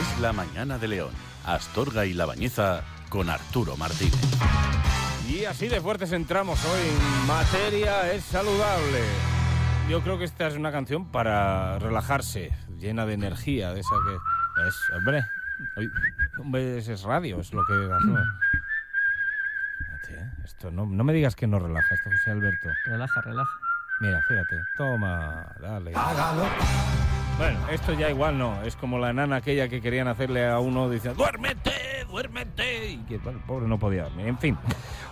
Es la mañana de León. Astorga y La Bañeza con Arturo Martínez. Y así de fuertes entramos hoy. Materia es saludable. Yo creo que esta es una canción para relajarse, llena de energía, de esa que es, hombre, es radio, es lo que mm. Esto, no, no, me digas que no relaja esto, José Alberto. Relaja, relaja. Mira, fíjate. Toma, dale. Hágalo. Bueno, esto ya igual no. Es como la nana aquella que querían hacerle a uno dice ¡Duérmete! ¡Duérmete! Y que el pobre no podía dormir. En fin,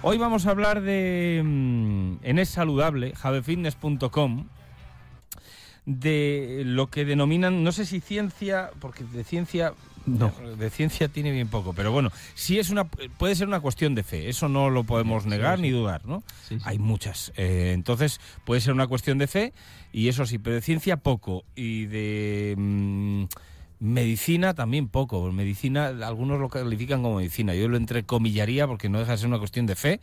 hoy vamos a hablar de. Mm, en Es Saludable, javefitness.com de lo que denominan, no sé si ciencia, porque de ciencia no. De ciencia tiene bien poco, pero bueno, sí es una, puede ser una cuestión de fe, eso no lo podemos negar ni dudar, ¿no? Hay muchas. Eh, entonces, puede ser una cuestión de fe, y eso sí, pero de ciencia poco. Y de. Mm, Medicina también poco, medicina, algunos lo califican como medicina, yo lo comillaría porque no deja de ser una cuestión de fe.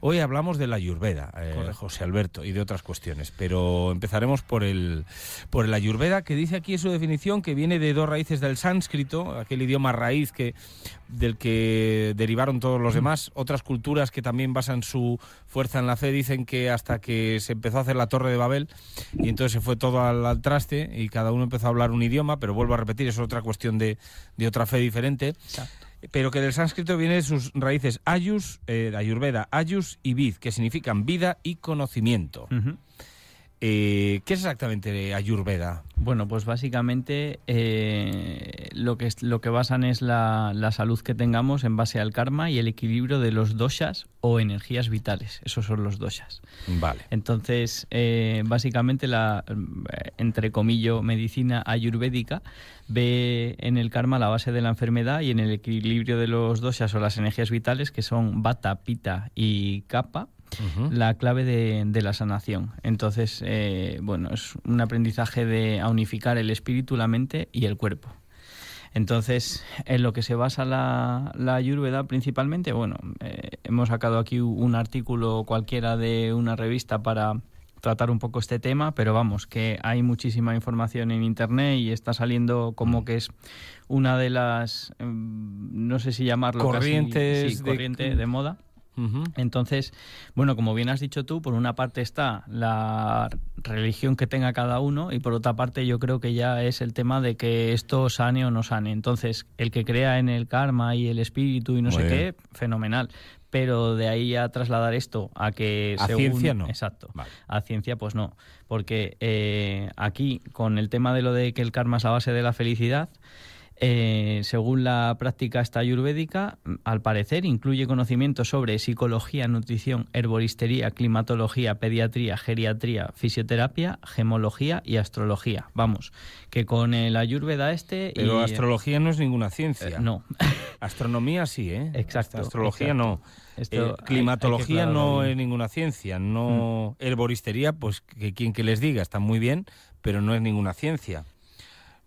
Hoy hablamos de la Ayurveda, eh, José Alberto, y de otras cuestiones, pero empezaremos por el, por la Ayurveda, que dice aquí en su definición que viene de dos raíces del sánscrito, aquel idioma raíz que, del que derivaron todos los mm. demás. Otras culturas que también basan su fuerza en la fe dicen que hasta que se empezó a hacer la Torre de Babel, y entonces se fue todo al, traste y cada uno empezó a hablar un idioma, pero vuelvo a repetir, eso otra cuestión de, de otra fe diferente. Pero que del sánscrito viene sus raíces ayus, eh, ayurveda, ayus y vid, que significan vida y conocimiento. Eh, ¿Qué es exactamente Ayurveda? Bueno, pues básicamente eh, lo, que, lo que basan es la, salud que tengamos en base al karma y el equilibrio de los doshas o energías vitales. Esos son los doshas. Vale. Entonces, eh, básicamente la, entre comillas, medicina ayurvédica ve en el karma la base de la enfermedad y en el equilibrio de los doshas o las energías vitales que son bata, pita y kapha la clave de, la sanación. Entonces, eh, bueno, es un aprendizaje de a unificar el espíritu, la mente y el cuerpo. Entonces, en lo que se basa la, la Ayurveda principalmente, bueno, eh, hemos sacado aquí un artículo cualquiera de una revista para tratar un poco este tema, pero vamos, que hay muchísima información en Internet y está saliendo como mm. que es una de las, mm, no sé si llamarlo, corrientes, corriente de moda. Entonces, bueno, como bien has dicho tú, por una parte está la religión que tenga cada uno y por otra parte yo creo que ya es el tema de que esto sane o no sane. Entonces, el que crea en el karma y el espíritu y no sé qué, fenomenal pero de ahí a trasladar esto a que a ciencia no exacto a ciencia pues no porque eh, aquí con el tema de lo de que el karma es la base de la felicidad eh, según la práctica esta ayurvédica, al parecer incluye conocimientos sobre psicología, nutrición, herboristería, climatología, pediatría, geriatría, fisioterapia, gemología y astrología. Vamos, que con el ayurveda este... Pero astrología no es ninguna ciencia. Eh, no. Astronomía sí, ¿eh? Exacto. Astrología no. Eh, climatología no es ninguna ciencia, no mm. herboristería, pues que quien que les diga, está muy bien, pero no es ninguna ciencia.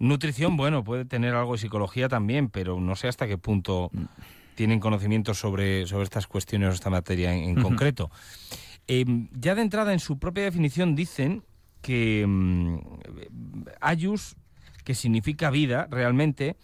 Nutrición, bueno, puede tener algo de psicología también, pero no sé hasta qué punto tienen conocimiento sobre, sobre estas cuestiones o esta materia en, concreto. Em, ya de entrada, en su propia definición, dicen que em, ayus, que significa vida realmente,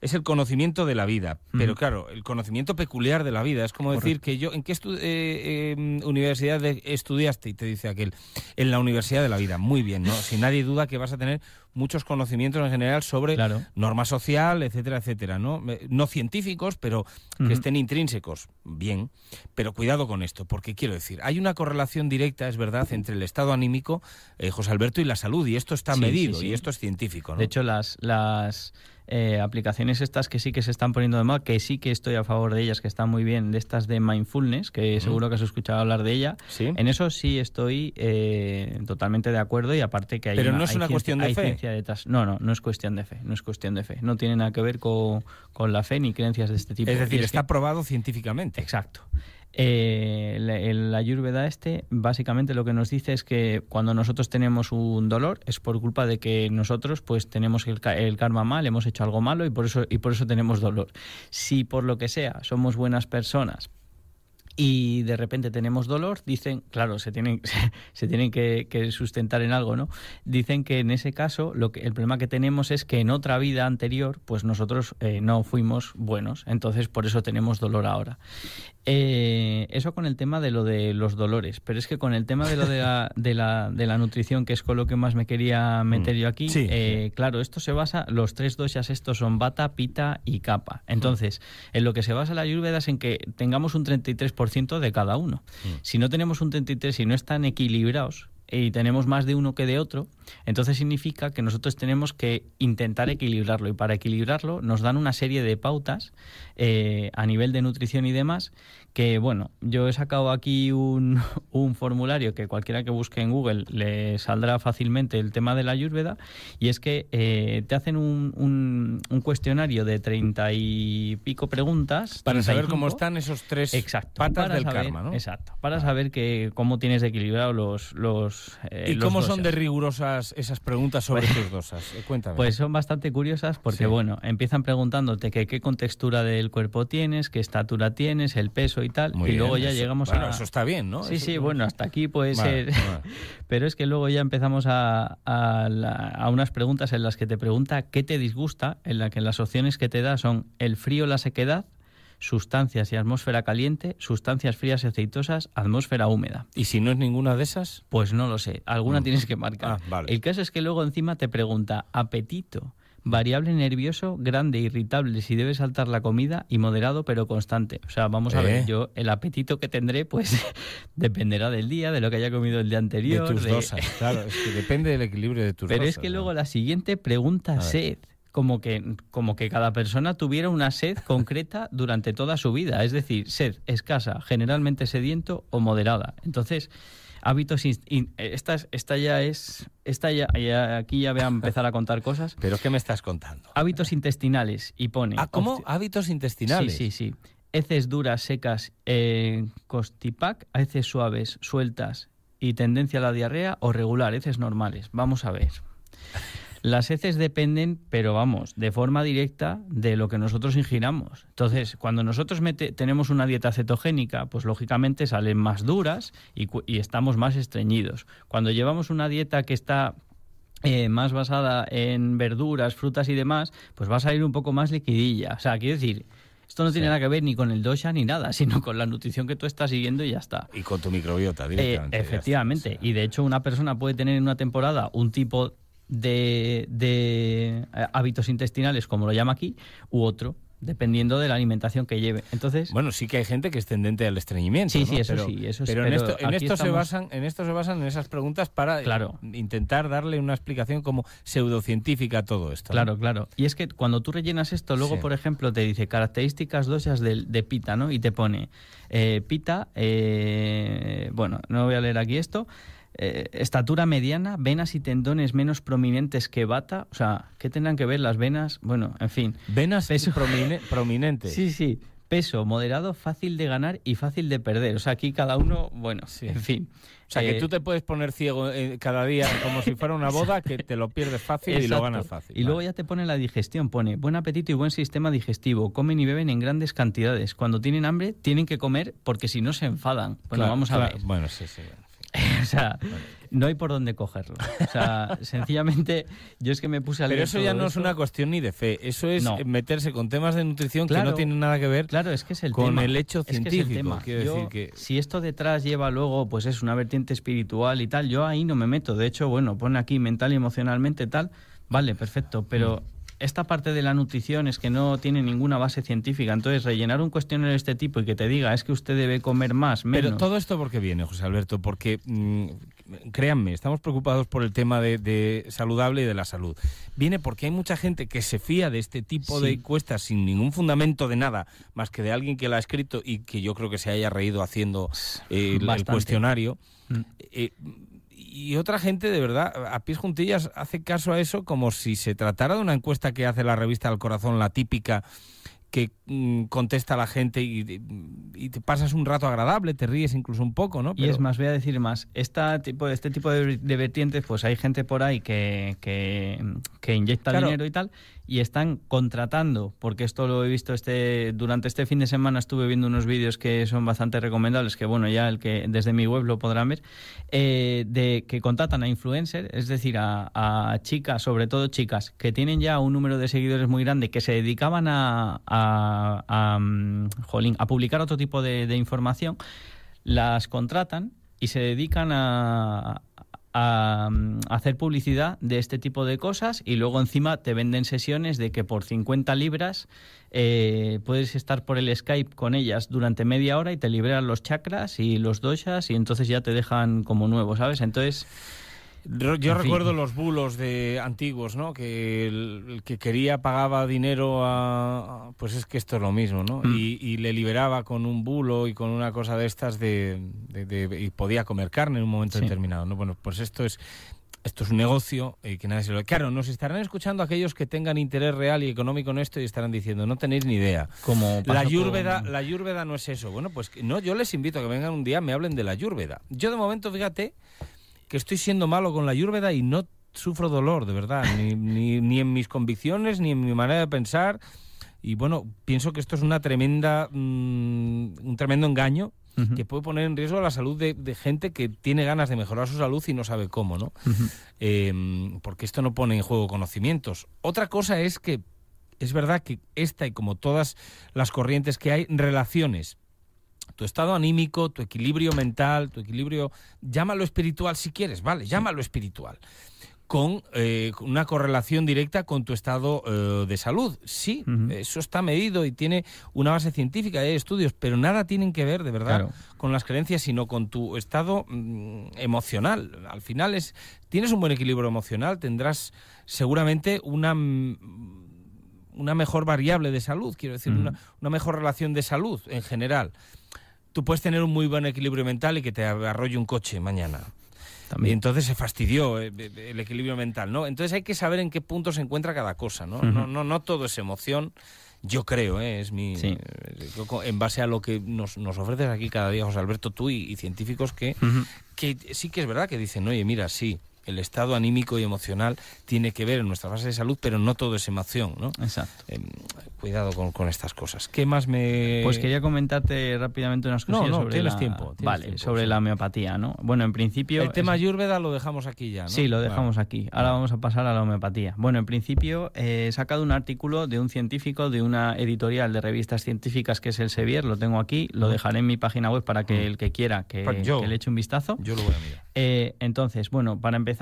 es el conocimiento de la vida. Pero claro, el conocimiento peculiar de la vida. Es como decir que yo, ¿en qué eh, em, universidad estudiaste? Y te dice aquel, en la Universidad de la Vida. Muy bien, ¿no? sin nadie duda que vas a tener muchos conocimientos en general sobre norma social, etcétera, etcétera, ¿no? No científicos, pero que estén intrínsecos. Bien, pero cuidado con esto, porque quiero decir, hay una correlación directa, es verdad, entre el estado anímico, eh, José Alberto, y la salud, y esto está medido, y esto es científico, De hecho, las... las... Eh, aplicaciones estas que sí que se están poniendo de moda, que sí que estoy a favor de ellas, que están muy bien, de estas de mindfulness, que seguro que has escuchado hablar de ella. En eso sí estoy eh, totalmente de acuerdo y aparte que hay... Pero no es una cuestión de fe. No, no, no es cuestión de fe, no es cuestión de fe. No tiene nada que ver con, la fe ni creencias de este tipo. Es decir, está probado científicamente. Exacto. Eh, la, yurveda Ayurveda este básicamente lo que nos dice es que cuando nosotros tenemos un dolor es por culpa de que nosotros pues tenemos el, karma mal, hemos hecho algo malo y por eso y por eso tenemos dolor. Si por lo que sea somos buenas personas, y de repente tenemos dolor, dicen, claro, se tienen, se tienen que, sustentar en algo, ¿no? Dicen que en ese caso lo que, el problema que tenemos es que en otra vida anterior, pues nosotros eh, no fuimos buenos, entonces por eso tenemos dolor ahora. Eh, eso con el tema de lo de los dolores, pero es que con el tema de lo de la, de la, nutrición, que es con lo que más me quería meter mm. yo aquí, eh, claro, esto se basa, los tres dosis estos son bata, pita y capa. Entonces, mm. en lo que se basa la ayurveda es en que tengamos un 33% de cada uno. Mm. Si no tenemos un 33% y si no están equilibrados, y tenemos más de uno que de otro, entonces significa que nosotros tenemos que intentar equilibrarlo. Y para equilibrarlo nos dan una serie de pautas eh, a nivel de nutrición y demás, que bueno, yo he sacado aquí un, un, formulario que cualquiera que busque en Google le saldrá fácilmente el tema de la ayurveda, y es que eh, te hacen un un cuestionario de treinta y pico preguntas. Para saber cómo están esos tres patas del karma, ¿no? Exacto, para saber que, cómo tienes equilibrado los... los eh, ¿Y cómo son de rigurosas esas preguntas sobre pues tus dosas? Eh, cuéntame. Pues son bastante curiosas porque, bueno, empiezan preguntándote que, qué contextura del cuerpo tienes, qué estatura tienes, el peso y tal, y luego ya llegamos a... eso está bien, ¿no? Sí, sí, bueno, hasta aquí puede ser... Pero es que luego ya empezamos a, a unas preguntas en las que te pregunta qué te disgusta en la que las opciones que te da son el frío, la sequedad, sustancias y atmósfera caliente, sustancias frías y aceitosas, atmósfera húmeda. ¿Y si no es ninguna de esas? Pues no lo sé, alguna tienes que marcar. Ah, vale. El caso es que luego encima te pregunta apetito, variable nervioso, grande, irritable, si debes saltar la comida y moderado pero constante. O sea, vamos a ver, eh. yo el apetito que tendré pues dependerá del día, de lo que haya comido el día anterior. De tus dosas, claro, es que depende del equilibrio de tus Pero es que luego la siguiente pregunta sed como que, como que cada persona tuviera una sed concreta durante toda su vida, es decir, sed escasa, generalmente sediento o moderada. Entonces, hábitos esta, esta ya es esta ya, aquí ya voy a empezar a contar cosas pero qué me estás contando hábitos intestinales y pone ah, cómo hábitos intestinales sí sí sí heces duras secas eh, costipac heces suaves sueltas y tendencia a la diarrea o regular heces normales vamos a ver las heces dependen, pero vamos, de forma directa de lo que nosotros ingiramos. Entonces, cuando nosotros tenemos una dieta cetogénica, pues lógicamente salen más duras y, estamos más estreñidos. Cuando llevamos una dieta que está eh, más basada en verduras, frutas y demás, pues va a salir un poco más liquidilla. O sea, quiero decir, esto no tiene nada que ver ni con el dosha ni nada, sino con la nutrición que tú estás siguiendo y ya está. Y con tu microbiota eh, directamente. efectivamente. Y de hecho, una persona puede tener en una temporada un tipo de, eh, hábitos intestinales, como lo llama aquí, u otro dependiendo de la alimentación que lleve. Entonces, bueno, sí que hay gente que es tendente al estreñimiento. Sí, sí, eso sí, Pero, en esto, se basan, en esto se basan en esas preguntas para eh, intentar darle una explicación como pseudocientífica a todo esto. Claro, claro. Y es que cuando tú rellenas esto, luego, por ejemplo, te dice características dosias de, pita, ¿no? Y te pone eh, pita, bueno, no voy a leer aquí esto. Eh, estatura mediana, venas y tendones menos prominentes que bata. O sea, ¿qué tendrán que ver las venas? Bueno, en fin. Venas prominentes. sí, sí. Peso moderado, fácil de ganar y fácil de perder. O sea, aquí cada uno, bueno, sí. en fin. O sea, que eh, tú te puedes poner ciego eh, cada día como si fuera una boda que te lo pierdes fácil y lo ganas fácil. Y luego ya te pone la digestión, pone buen apetito y buen sistema digestivo, comen y beben en grandes cantidades. Cuando tienen hambre tienen que comer porque si no se enfadan. Bueno, vamos a ver. Bueno, sí, sí. o sea, no hay por dónde cogerlo. O sea, sencillamente, yo es que me puse a leer. Pero eso ya no es una cuestión ni de fe, eso es meterse con temas de nutrición que no tienen nada que ver claro, es que el con el hecho científico. que Si esto detrás lleva luego, pues es una vertiente espiritual y tal, yo ahí no me meto. De hecho, bueno, pone aquí mental y emocionalmente tal, vale, perfecto, pero. Mm esta parte de la nutrición es que no tiene ninguna base científica. Entonces, rellenar un cuestionario de este tipo y que te diga es que usted debe comer más, menos. Pero todo esto porque viene, José Alberto, porque mm, créanme, estamos preocupados por el tema de, saludable y de la salud. Viene porque hay mucha gente que se fía de este tipo de encuestas sin ningún fundamento de nada, más que de alguien que la ha escrito y que yo creo que se haya reído haciendo eh, el cuestionario. Mm. Eh, y otra gente de verdad, a pies juntillas, hace caso a eso como si se tratara de una encuesta que hace la revista Al Corazón, la típica que mm, contesta a la gente y, te pasas un rato agradable, te ríes incluso un poco, ¿no? Y es más, voy a decir más, tipo, este tipo de, vertientes, pues hay gente por ahí que, que, que inyecta dinero y tal, y están contratando, porque esto lo he visto este durante este fin de semana estuve viendo unos vídeos que son bastante recomendables, que bueno, ya el que desde mi web lo podrán ver, eh, de que contratan a influencers, es decir, a, chicas, sobre todo chicas, que tienen ya un número de seguidores muy grande, que se dedicaban a, a, a, mm, publicar otro tipo de información, las contratan y se dedican a, a, mm, hacer publicidad de este tipo de cosas y luego encima te venden sesiones de que por 50 libras eh, puedes estar por el Skype con ellas durante media hora y te liberan los chakras y los doshas y entonces ya te dejan como nuevo, ¿sabes? Entonces... Yo, recuerdo los bulos de antiguos, ¿no? Que el, que quería pagaba dinero a, Pues es que esto es lo mismo, ¿no? Mm. Y, le liberaba con un bulo y con una cosa de estas de... y podía comer carne en un momento determinado, ¿no? Bueno, pues esto es... Esto es un negocio y eh, que nadie se lo... Claro, nos estarán escuchando aquellos que tengan interés real y económico en esto y estarán diciendo, no tenéis ni idea. Como la yúrveda, la no es eso. Bueno, pues no, yo les invito a que vengan un día, y me hablen de la yúrveda. Yo de momento, fíjate, que estoy siendo malo con la yurveda y no sufro dolor, de verdad, ni, en mis convicciones, ni en mi manera de pensar. Y bueno, pienso que esto es una tremenda, mm, un tremendo engaño que puede poner en riesgo la salud de, gente que tiene ganas de mejorar su salud y no sabe cómo, ¿no? Em, porque esto no pone en juego conocimientos. Otra cosa es que es verdad que esta y como todas las corrientes que hay, relaciones tu estado anímico, tu equilibrio mental, tu equilibrio, llámalo espiritual si quieres, vale, llámalo espiritual, eh, con una correlación directa con tu estado eh, de salud. Sí, eso está medido y tiene una base científica, hay estudios, pero nada tienen que ver, de verdad, con las creencias, sino con tu estado mm, emocional. Al final es, tienes un buen equilibrio emocional, tendrás seguramente una... Mm, una mejor variable de salud, quiero decir, una mejor relación de salud en general tú puedes tener un muy buen equilibrio mental y que te arrolle un coche mañana. También. Y entonces se fastidió eh, eh, el equilibrio mental, ¿no? Entonces hay que saber en qué punto se encuentra cada cosa, ¿no? no, no, no todo es emoción. Yo creo, ¿eh? es mi. En base a lo que nos, nos, ofreces aquí cada día, José Alberto, tú y, científicos que, que sí que es verdad que dicen, oye, mira, sí, el estado anímico y emocional tiene que ver en nuestra fase de salud, pero no todo es emoción, ¿no? Exacto. Em, cuidado con, estas cosas. ¿Qué más me...? Pues quería comentarte rápidamente unas cosillas no, no, sobre los tiempo. Vale, sobre la homeopatía, ¿no? Bueno, en principio... El tema es... lo dejamos aquí ya, ¿no? Sí, lo dejamos aquí. Ahora vamos a pasar a la homeopatía. Bueno, en principio eh, he sacado un artículo de un científico de una editorial de revistas científicas que es el Sevier, lo tengo aquí, lo dejaré en mi página web para que el que quiera que, le eche un vistazo. Yo lo voy a mirar. Eh, entonces, bueno, para empezar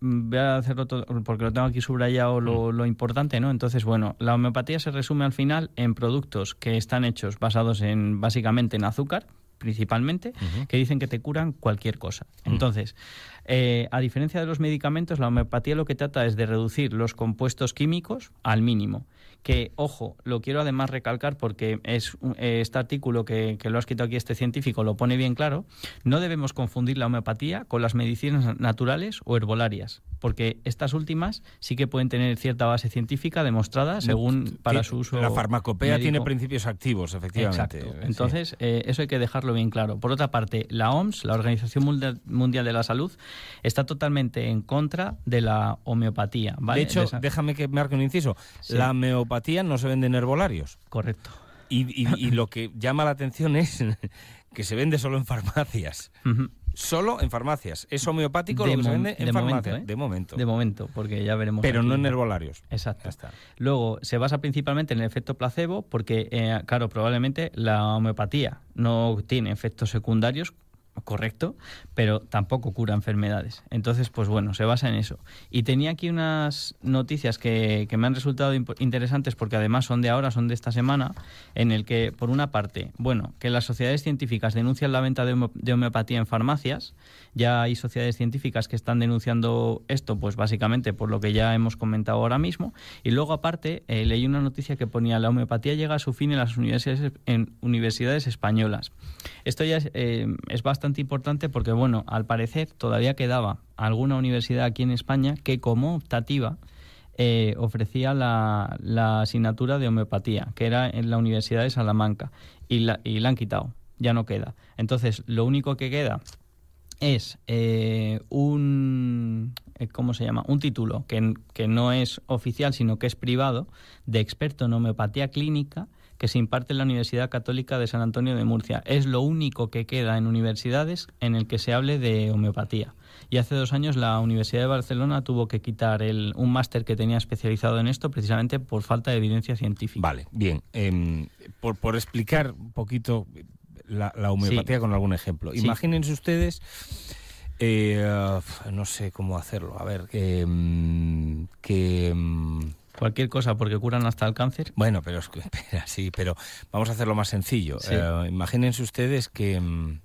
Mm, voy a hacerlo todo porque lo tengo aquí subrayado lo, mm. lo, importante, ¿no? Entonces, bueno, la homeopatía se resume al final en productos que están hechos basados en básicamente en azúcar, principalmente, que dicen que te curan cualquier cosa. Mm. Entonces, eh, a diferencia de los medicamentos, la homeopatía lo que trata es de reducir los compuestos químicos al mínimo. Que, ojo, lo quiero además recalcar porque es eh, este artículo que, lo ha escrito aquí este científico lo pone bien claro. No debemos confundir la homeopatía con las medicinas naturales o herbolarias, porque estas últimas sí que pueden tener cierta base científica demostrada según para su uso. La farmacopea tiene principios activos, efectivamente. Eh, Entonces, eso hay que dejarlo bien claro. Por otra parte, la OMS, la Organización Mundial de la Salud, está totalmente en contra de la homeopatía. De hecho, déjame que marque un inciso. La homeopatía no se vende en herbolarios. Correcto. Y, lo que llama la atención es que se vende solo en farmacias. Solo en farmacias. Es homeopático lo que en farmacias. ¿eh? De momento. De momento, porque ya veremos. Pero no en herbolarios. Exacto. Luego, se basa principalmente en el efecto placebo, porque, eh, claro, probablemente la homeopatía no tiene efectos secundarios correcto, pero tampoco cura enfermedades. Entonces, pues bueno, se basa en eso. Y tenía aquí unas noticias que, me han resultado interesantes porque además son de ahora, son de esta semana, en el que, por una parte, bueno, que las sociedades científicas denuncian la venta de homeopatía en farmacias. Ya hay sociedades científicas que están denunciando esto, pues básicamente por lo que ya hemos comentado ahora mismo. Y luego, aparte, eh, leí una noticia que ponía la homeopatía llega a su fin en las universidades, en universidades españolas. Esto ya es eh, bastante importante porque, bueno, al parecer todavía quedaba alguna universidad aquí en España que como optativa eh, ofrecía la, la, asignatura de homeopatía, que era en la Universidad de Salamanca, y la, y la han quitado, ya no queda. Entonces, lo único que queda es eh, un eh, ¿cómo se llama? un título que, que, no es oficial sino que es privado de experto en homeopatía clínica que se imparte en la Universidad Católica de San Antonio de Murcia. Es lo único que queda en universidades en el que se hable de homeopatía. Y hace dos años la Universidad de Barcelona tuvo que quitar el, un máster que tenía especializado en esto precisamente por falta de evidencia científica. Vale, bien. Em, por, explicar un poquito la, homeopatía con algún ejemplo. Imagínense ustedes... Eh, no sé cómo hacerlo. A ver, em, que... Em, cualquier cosa porque curan hasta el cáncer. Bueno, pero, sí, pero vamos a hacerlo más sencillo. Eh, imagínense ustedes que... Mm,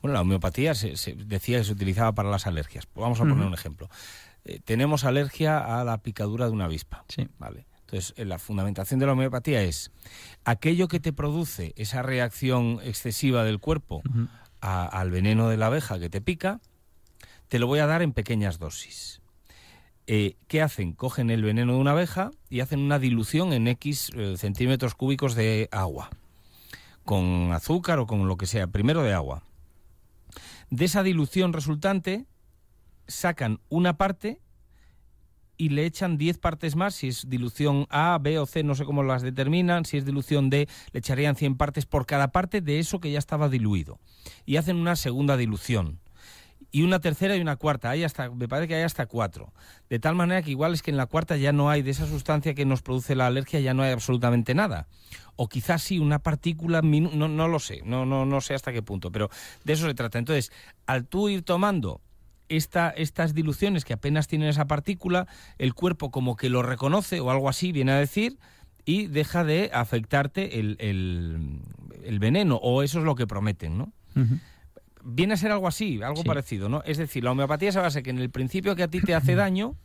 bueno, la homeopatía se, decía que se utilizaba para las alergias. Vamos a poner un ejemplo. Eh, tenemos alergia a la picadura de una avispa. Sí. Vale. Entonces, eh, la fundamentación de la homeopatía es aquello que te produce esa reacción excesiva del cuerpo al veneno de la abeja que te pica, te lo voy a dar en pequeñas dosis. Eh, ¿Qué hacen? Cogen el veneno de una abeja y hacen una dilución en X eh, centímetros cúbicos de agua, con azúcar o con lo que sea, primero de agua. De esa dilución resultante sacan una parte y le echan 10 partes más, si es dilución A, B o C, no sé cómo las determinan, si es dilución D, le echarían 100 partes por cada parte de eso que ya estaba diluido. Y hacen una segunda dilución y una tercera y una cuarta. Hay hasta, me parece que hay hasta cuatro. De tal manera que igual es que en la cuarta ya no hay, de esa sustancia que nos produce la alergia, ya no hay absolutamente nada. O quizás sí una partícula, no, no lo sé, no, no, no sé hasta qué punto, pero de eso se trata. Entonces, al tú ir tomando esta, estas diluciones que apenas tienen esa partícula, el cuerpo como que lo reconoce o algo así viene a decir, y deja de afectarte el, veneno, o eso es lo que prometen, ¿no? viene a ser algo así, algo parecido, ¿no? Es decir, la homeopatía se basa que en el principio que a ti te hace daño,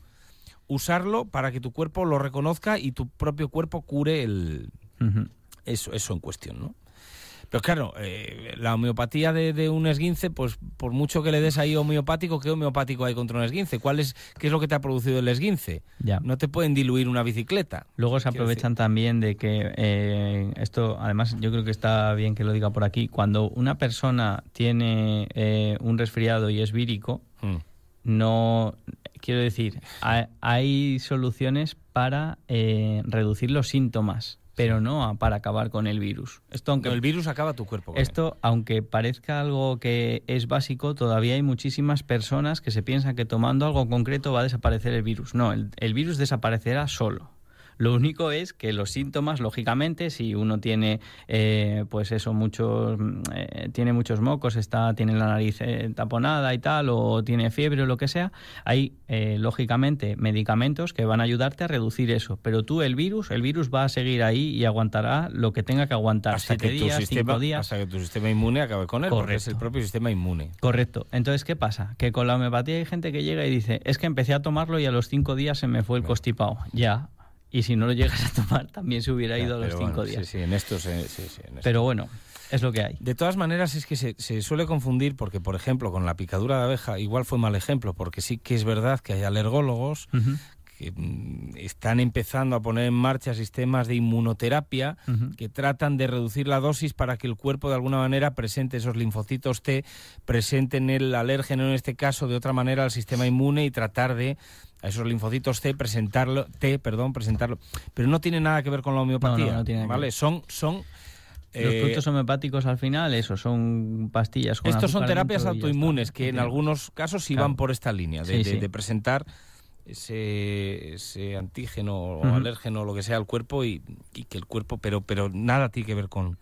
usarlo para que tu cuerpo lo reconozca y tu propio cuerpo cure el, eso, eso en cuestión, ¿no? Pero claro, eh, la homeopatía de, un esguince, pues por mucho que le des ahí homeopático, ¿qué homeopático hay contra un esguince? ¿Cuál es, ¿Qué es lo que te ha producido el esguince? No te pueden diluir una bicicleta. Luego se aprovechan también de que eh, esto, además yo creo que está bien que lo diga por aquí, cuando una persona tiene eh, un resfriado y es vírico, hmm. no... Quiero decir, hay soluciones para reducir los síntomas pero no para acabar con el virus. Esto, aunque, el virus acaba tu cuerpo. esto, aunque parezca algo que es básico, todavía hay muchísimas personas que se piensan que tomando algo concreto va a desaparecer el virus. No, el virus desaparecerá solo. Lo único es que los síntomas, lógicamente, si uno tiene, eh, pues eso, muchos, mm, eh, tiene muchos mocos, está, tiene la nariz eh, taponada y tal, o tiene fiebre o lo que sea, hay, lógicamente, medicamentos que van a ayudarte a reducir eso. Pero tú, el virus, el virus va a seguir ahí y aguantará lo que tenga que aguantar. Hasta siete que días, tu sistema, cinco días. que tu sistema inmune acabe con él, porque es el propio sistema inmune. Correcto. Entonces, ¿qué pasa? Que con la homeopatía hay gente que llega y dice, es que empecé a tomarlo y a los cinco días se me fue el costipado. Ya, y si no lo llegas a tomar también se hubiera ido a los cinco días. Sí, sí, en Pero bueno, es lo que hay. De todas maneras, es que se, suele confundir porque, por ejemplo, con la picadura de abeja, igual fue mal ejemplo, porque sí que es verdad que hay alergólogos que mm, están empezando a poner en marcha sistemas de inmunoterapia que tratan de reducir la dosis para que el cuerpo de alguna manera presente esos linfocitos T, presenten el alérgeno en este caso de otra manera al sistema inmune y tratar de a esos linfocitos C presentarlo, T, perdón, presentarlo, pero no tiene nada que ver con la homeopatía, no, no, tiene ¿vale? Que... Son son los productos eh, homeopáticos al final, eso, son pastillas. Con estos son terapias autoinmunes que en algunos casos sí van por esta línea de, presentar ese, antígeno o alérgeno o lo que sea al cuerpo y, que el cuerpo, pero, pero nada tiene que ver con,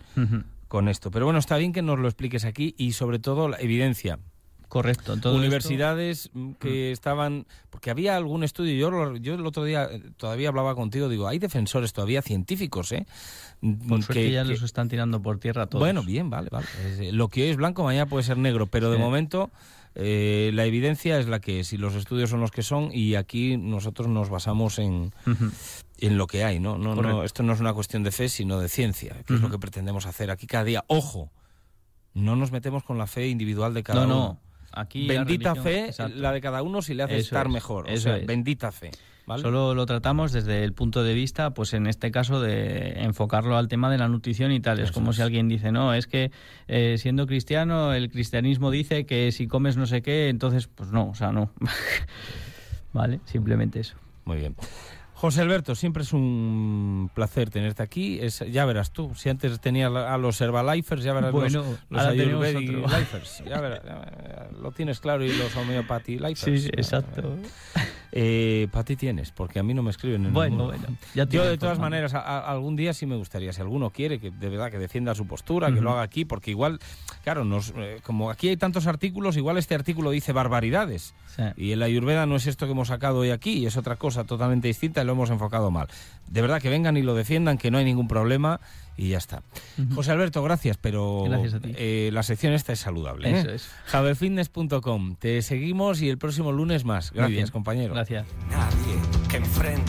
con esto. Pero bueno, está bien que nos lo expliques aquí y sobre todo la evidencia. Correcto. Entonces Universidades mm, mm. que estaban... Porque había algún estudio, yo, yo el otro día eh, todavía hablaba contigo, digo, hay defensores todavía científicos, ¿eh? Mm, por que, ya los están tirando por tierra todos. Bueno, bien, vale, vale. Eh, lo que hoy es blanco mañana puede ser negro, pero de momento... Eh, la evidencia es la que es y los estudios son los que son y aquí nosotros nos basamos en, en lo que hay. ¿no? No, no, esto no es una cuestión de fe, sino de ciencia, que es lo que pretendemos hacer aquí cada día. Ojo, no nos metemos con la fe individual de cada uno. Aquí bendita fe, la de cada uno, si le hace estar mejor. Eso es. bendita fe. Solo lo tratamos desde el punto de vista, pues en este caso, de enfocarlo al tema de la nutrición y tal. es como si alguien dice, no, es que eh, siendo cristiano, el cristianismo dice que si comes no sé qué, entonces, pues no, o sea, no. vale, simplemente eso. Muy bien. José Alberto, siempre es un placer tenerte aquí. ya verás tú, si antes tenías a los Herbalifers, ya verás bueno, los, los Ya verás, lo tienes claro y los Homeopathy Lifers. Sí, exacto. Eh, eh, para ti tienes, porque a mí no me escriben. En el bueno, Yo, de todas maneras, algún día sí me gustaría, si alguno quiere, que de verdad que defienda su postura, que lo haga aquí, porque igual, claro, nos, eh, como aquí hay tantos artículos, igual este artículo dice barbaridades. Y en la Ayurveda no es esto que hemos sacado hoy aquí, es otra cosa totalmente distinta y lo hemos enfocado mal. De verdad que vengan y lo defiendan, que no hay ningún problema y ya está. José Alberto, gracias, pero eh, la sección esta es saludable. Eso ¿eh? es. Javefitness.com. Te seguimos y el próximo lunes más. Gracias, compañero. Gracias. Nadie que enfrente.